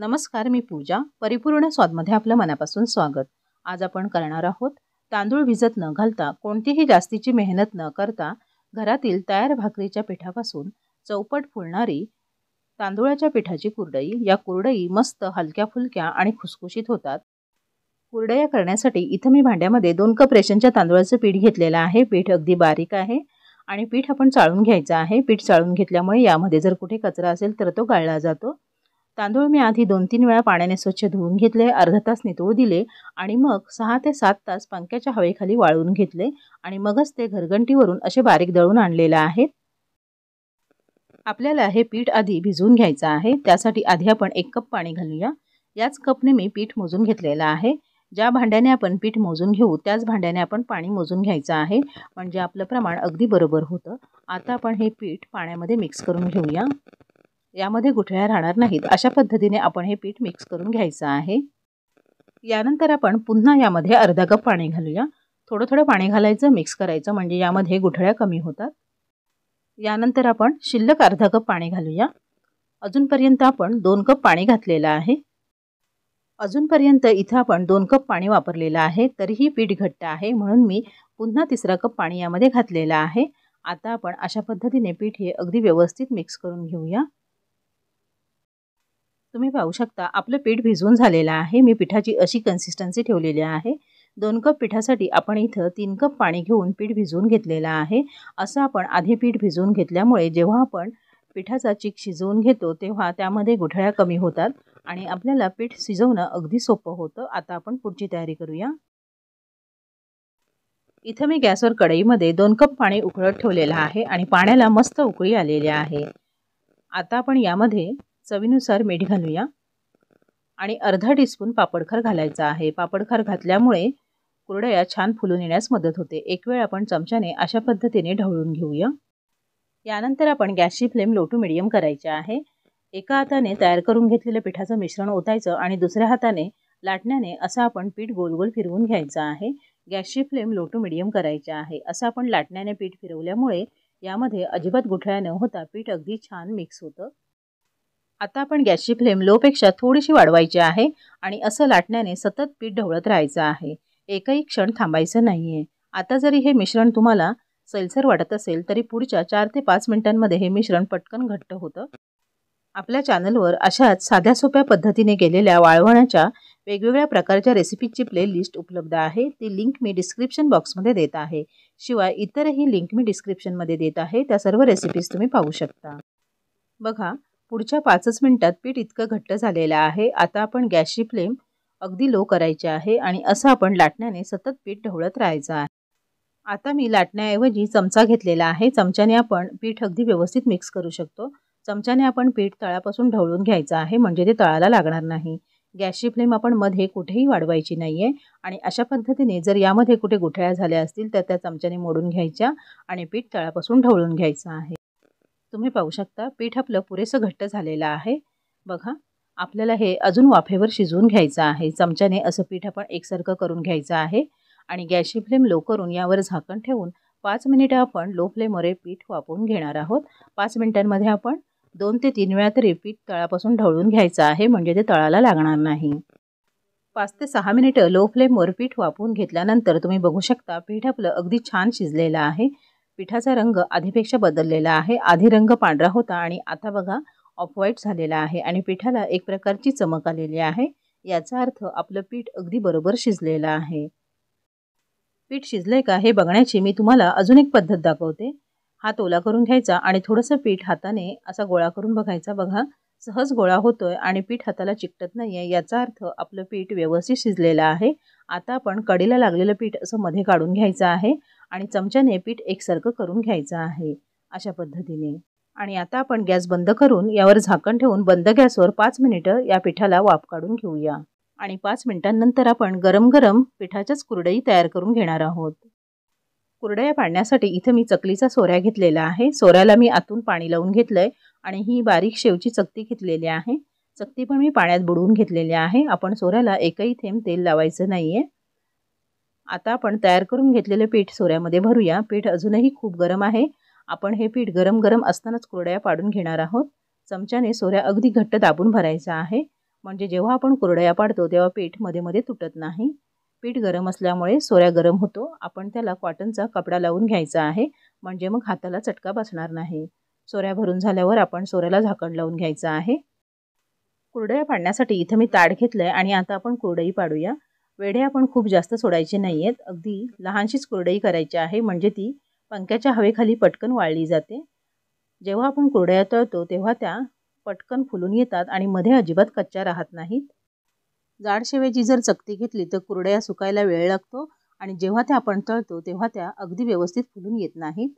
नमस्कार मी पूजा परिपूर्ण स्वादमध्ये आपलं मनापासून स्वागत आज आपण करणार आहोत तांदूळ भिजत न घालता कोणतीही जास्तीची मेहनत न करता घरातील तयार भाकरीच्या पिठापासून चौपट फुलणारी तांदुळाच्या पिठाची कुरडई या कुरडई मस्त हलक्या फुलक्या आणि खुसखुशीत होतात कुरडया करण्यासाठी इथं मी भांड्यामध्ये दोन कप रेशनच्या तांदूळाचं पीठ घेतलेलं आहे पीठ अगदी बारीक आहे आणि पीठ आपण चाळून घ्यायचं आहे पीठ चाळून घेतल्यामुळे यामध्ये जर कुठे कचरा असेल तर तो गाळला जातो तांदूळ मी आधी दोन तीन वेळा पाण्याने स्वच्छ धुवून घेतले अर्धा तास नितळू दिले आणि मग सहा ते सात तास पंख्याच्या हवेखाली वाळवून घेतले आणि मगच ते घरघंटीवरून असे बारीक दळून आणलेलं आहे आपल्याला हे पीठ आधी भिजवून घ्यायचं आहे त्यासाठी आधी आपण एक कप पाणी घालूया याच कपने मी पीठ मोजून घेतलेलं आहे ज्या भांड्याने आपण पीठ मोजून घेऊ त्याच भांड्याने आपण पाणी मोजून घ्यायचं आहे म्हणजे आपलं प्रमाण अगदी बरोबर होतं आता आपण हे पीठ पाण्यामध्ये मिक्स करून घेऊया यामध्ये गुठळ्या राहणार नाहीत अशा पद्धतीने आपण हे पीठ मिक्स करून घ्यायचं आहे यानंतर आपण पुन्हा यामध्ये अर्धा कप पाणी घालूया थोडं थोडं पाणी घालायचं मिक्स करायचं म्हणजे यामध्ये गुठळ्या कमी होतात यानंतर आपण शिल्लक अर्धा कप पाणी घालूया अजूनपर्यंत आपण दोन कप पाणी घातलेलं आहे अजूनपर्यंत इथं आपण दोन कप पाणी वापरलेलं आहे तरीही पीठ घट्ट आहे म्हणून मी पुन्हा तिसरा कप पाणी यामध्ये घातलेलं आहे आता आपण अशा पद्धतीने पीठ हे अगदी व्यवस्थित मिक्स करून घेऊया तुम्ही पाहू शकता आपलं पीठ भिजवून झालेलं आहे मी पिठाची अशी कन्सिस्टन्सी ठेवलेली आहे दोन कप पिठासाठी आपण इथं तीन कप पाणी घेऊन पीठ भिजवून घेतलेलं आहे असं आपण आधी पीठ भिजवून घेतल्यामुळे जेव्हा आपण पिठाचा चीक शिजवून घेतो तेव्हा त्यामध्ये गुठळ्या कमी होतात आणि आपल्याला पीठ शिजवणं अगदी सोपं होतं आता आपण पुढची तयारी करूया इथं मी गॅसवर कढईमध्ये दोन कप पाणी उकळत ठेवलेलं आहे आणि पाण्याला मस्त उकळी आलेली आहे आता आपण यामध्ये चवीनुसार मीठ घालूया आणि अर्धा टीस्पून पापडखर घालायचा आहे पापडखर घातल्यामुळे कुरडया छान फुलून येण्यास मदत होते एक वेळ आपण चमच्याने अशा पद्धतीने ढवळून घेऊया यानंतर आपण गॅसची फ्लेम लो टू मिडियम करायची आहे एका हाताने तयार करून घेतलेलं पिठाचं मिश्रण ओतायचं आणि दुसऱ्या हाताने लाटण्याने असं आपण पीठ गोल गोल फिरवून घ्यायचं आहे गॅसची फ्लेम लो टू मिडियम करायची आहे असं आपण लाटण्याने पीठ फिरवल्यामुळे यामध्ये अजिबात गुठळ्या न होता पीठ अगदी छान मिक्स होतं आता आपण गॅसची फ्लेम लोपेक्षा थोडीशी वाढवायची आहे आणि असं लाटण्याने सतत पीठ ढवळत राहायचं आहे एकही क्षण थांबायचं नाही आहे आता जरी हे मिश्रण तुम्हाला सैलसर वाटत असेल तरी पुढच्या चार ते पाच मिनिटांमध्ये हे मिश्रण पटकन घट्ट होतं आपल्या चॅनलवर अशाच साध्या सोप्या पद्धतीने केलेल्या वाळवण्याच्या वेगवेगळ्या प्रकारच्या रेसिपीची प्लेलिस्ट उपलब्ध आहे ती लिंक मी डिस्क्रिप्शन बॉक्समध्ये देत आहे शिवाय इतरही लिंक मी डिस्क्रिप्शनमध्ये देत आहे त्या सर्व रेसिपीज तुम्ही पाहू शकता बघा पुढच्या पाचच मिनिटात पीठ इतकं घट्ट झालेलं आहे आता आपण गॅसची फ्लेम अगदी लो करायची आहे आणि असं आपण लाटण्याने सतत पीठ ढवळत राहायचं आहे आता मी लाटण्याऐवजी चमचा घेतलेला आहे चमच्याने आपण पीठ अगदी व्यवस्थित मिक्स करू शकतो चमच्याने आपण पीठ तळापासून ढवळून घ्यायचं आहे म्हणजे ते तळाला लागणार नाही गॅसची फ्लेम आपण मध्ये कुठेही वाढवायची नाही आहे आणि अशा पद्धतीने जर यामध्ये कुठे गुठळ्या झाल्या असतील तर त्या चमच्याने मोडून घ्यायच्या आणि पीठ तळापासून ढवळून घ्यायचं आहे तुम्ही पाहू शकता पीठ आपलं पुरेसं घट्ट झालेलं आहे बघा आपल्याला हे अजून वाफेवर शिजवून घ्यायचं आहे चमच्याने असं पीठ आपण एकसारखं करून घ्यायचं आहे आणि गॅसची फ्लेम लो करून यावर झाकण ठेवून पाच मिनिटं आपण लो फ्लेमवर पीठ वापरून घेणार आहोत पाच मिनिटांमध्ये आपण दोन ते तीन वेळा तरी पीठ तळापासून ढवळून घ्यायचं आहे म्हणजे ते तळाला लागणार नाही पाच ते सहा मिनिटं लो फ्लेमवर पीठ वापरून घेतल्यानंतर तुम्ही बघू शकता पीठ आपलं अगदी छान शिजलेलं आहे पिठाचा रंग आधीपेक्षा बदललेला आहे आधी रंग पांढरा होता आणि आता बघा ऑफ व्हाईट झालेला आहे आणि पिठाला एक प्रकारची चमक आलेली आहे याचा अर्थ आपलं पीठ अगदी बरोबर शिजलेलं आहे पीठ शिजलंय का हे बघण्याची मी तुम्हाला अजून एक पद्धत दाखवते हात ओला करून घ्यायचा आणि थोडंसं पीठ हाताने असा गोळा करून बघायचा बघा सहज गोळा होतोय आणि पीठ हाताला चिकटत नाही आहे याचा अर्थ आपलं पीठ व्यवस्थित शिजलेलं आहे आता आपण कडीला लागलेलं पीठ असं मध्ये काढून घ्यायचं आहे आणि चमच्याने पीठ एकसारखं करून घ्यायचं आहे अशा पद्धतीने आणि आता आपण गॅस बंद करून यावर झाकण ठेवून बंद गॅसवर पाच मिनिटं या पिठाला वाफ काढून घेऊया आणि पाच मिनिटांनंतर आपण गरम गरम पिठाच्याच कुरडई तयार करून घेणार आहोत कुरडया पाडण्यासाठी इथे मी चकलीचा सोऱ्या घेतलेला आहे सोऱ्याला मी आतून पाणी लावून घेतलं आहे आणि ही बारीक शेवची चकती घेतलेली आहे चकती पण मी पाण्यात बुडवून घेतलेली आहे आपण सोऱ्याला एकही थेंब तेल लावायचं नाही आहे आता आपण तयार करून घेतलेले पीठ सोऱ्यामध्ये भरूया पीठ अजूनही खूप गरम आहे आपण हे पीठ गरम गरम असतानाच कुरड्या पाडून घेणार आहोत चमच्याने सोऱ्या अगदी घट्ट दाबून भरायचा आहे म्हणजे जेव्हा आपण कुरड्या पाडतो तेव्हा पीठ मध्ये मध्ये तुटत नाही पीठ गरम असल्यामुळे सोऱ्या गरम होतो आपण त्याला कॉटनचा कपडा लावून घ्यायचा आहे म्हणजे मग हाताला चटका बसणार नाही सोऱ्या भरून झाल्यावर आपण सोऱ्याला झाकण लावून घ्यायचं आहे कुरडया पाडण्यासाठी इथं मी ताड घेतलं आणि आता आपण कुरडई पाडूया वेढे आपण खूप जास्त सोडायचे नाही आहेत अगदी लहानशीच कुरडई करायची आहे म्हणजे ती पंख्याच्या हवेखाली पटकन वाळली जाते जेव्हा आपण कुरडया तळतो तेव्हा त्या पटकन फुलून येतात आणि मध्ये अजिबात कच्च्या राहत नाहीत जाड जर चकती घेतली तर कुरड्या सुकायला वेळ लागतो आणि जेव्हा त्या आपण तळतो तेव्हा त्या अगदी व्यवस्थित फुलून येत नाहीत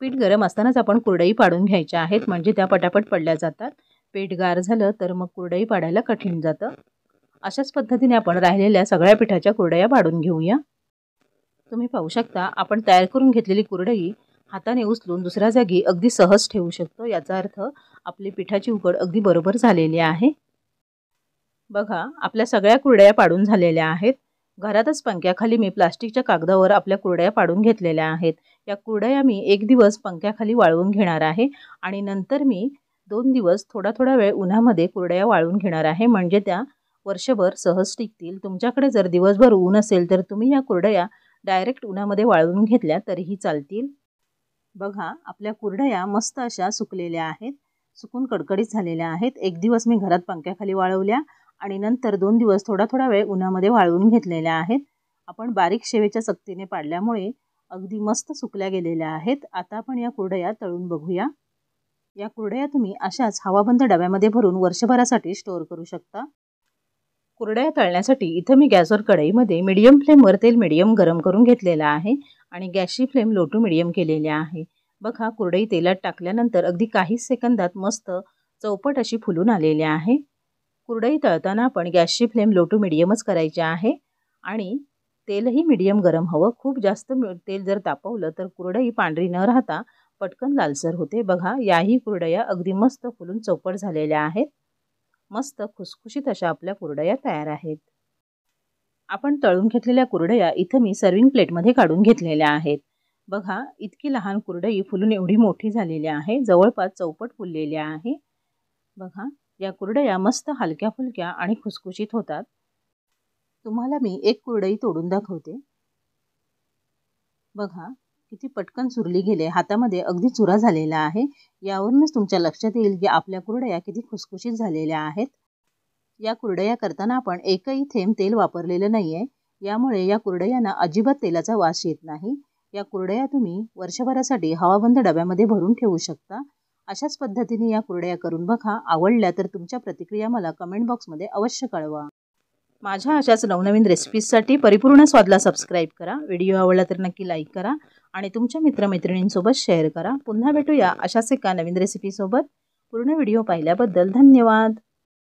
पीठ गरम असतानाच आपण कुरडई पाडून घ्यायच्या आहेत म्हणजे त्या पटापट पडल्या जातात पीठ गार झालं तर मग कुरडई पाडायला कठीण जातं अशाच पद्धतीने आपण राहिलेल्या सगळ्या पिठाच्या कुरड्या पाडून घेऊया तुम्ही पाहू शकता आपण तयार करून घेतलेली कुरडई हाताने उचलून दुसऱ्या जागी अगदी सहज ठेवू शकतो याचा अर्थ आपली पिठाची उकड अगदी बरोबर झालेली आहे बघा आपल्या सगळ्या कुरड्या पाडून झालेल्या आहेत घरातच पंख्याखाली मी प्लास्टिकच्या कागदावर आपल्या कुरड्या पाडून घेतलेल्या आहेत या कुरड्या मी एक दिवस पंख्याखाली वाळवून घेणार आहे आणि नंतर मी दोन दिवस थोडा थोडा वेळ उन्हामध्ये कुरड्या वाळवून घेणार आहे म्हणजे त्या वर्षभर सहज टिकतील तुमच्याकडे जर दिवसभर ऊन असेल तर तुम्ही या कुरडया डायरेक्ट उन्हामध्ये वाळवून घेतल्या तरीही चालतील बघा आपल्या कुरडया मस्त अशा सुकलेल्या आहेत सुकून कडकडीत झालेल्या आहेत एक दिवस मी घरात पंख्याखाली वाळवल्या आणि नंतर दोन दिवस थोडा थोडा वेळ उन्हामध्ये वाळवून घेतलेल्या आहेत आपण बारीक शेवेच्या सक्तीने पाडल्यामुळे अगदी मस्त सुकल्या गेलेल्या आहेत आता आपण या कुरडया तळून बघूया या कुरडया तुम्ही अशाच हवाबंद डब्यामध्ये भरून वर्षभरासाठी स्टोअर करू शकता कुरड्या तळण्यासाठी इथं मी गॅसवर कढईमध्ये मीडियम फ्लेमवर तेल मीडियम गरम करून घेतलेलं आहे आणि गॅसची फ्लेम लो टू मीडियम केलेली आहे बघा कुरडई तेलात टाकल्यानंतर अगदी काही सेकंदात मस्त चौपट अशी फुलून आलेली आहे कुरडई तळताना आपण गॅसची फ्लेम लो टू मीडियमच करायची आहे आणि तेलही मीडियम गरम हवं खूप जास्त तेल जर तापवलं तर कुरडई पांढरी न राहता पटकन लालसर होते बघा याही कुरडया अगदी मस्त फुलून चौपट झालेल्या आहेत मस्त खुसखुशीत अशा आपल्या कुरडया तयार आहेत आपण तळून घेतलेल्या कुरडया इथं मी सर्विंग प्लेटमध्ये काढून घेतलेल्या आहेत बघा इतकी लहान कुरडई फुलून एवढी मोठी झालेली आहे जवळपास चौपट फुललेली आहे बघा या कुरडया मस्त हलक्या फुलक्या आणि खुसखुशीत होतात तुम्हाला मी एक कुरडई तोडून दाखवते बघा किती पटकन सुरली गेले हातामध्ये अगदी चुरा झालेला आहे यावरूनच तुमच्या लक्षात येईल की आपल्या कुरडया किती खुसखुशीत झालेल्या आहेत या कुरडया करताना आपण एकही थेंब तेल वापरलेलं नाही आहे यामुळे या कुरडयांना अजिबात तेलाचा वास येत नाही या कुरडया तुम्ही वर्षभरासाठी हवाबंद डब्यामध्ये भरून ठेवू शकता अशाच पद्धतीने या कुरड्या करून बघा आवडल्या तर तुमच्या प्रतिक्रिया मला कमेंट बॉक्समध्ये अवश्य कळवा माझ्या अशाच नवनवीन रेसिपीजसाठी परिपूर्ण स्वादला सबस्क्राईब करा व्हिडिओ आवडला तर नक्की लाईक करा आणि तुमच्या मित्रमैत्रिणींसोबत शेअर करा पुन्हा भेटूया अशाच एका नवीन रेसिपीसोबत पूर्ण व्हिडिओ पाहिल्याबद्दल धन्यवाद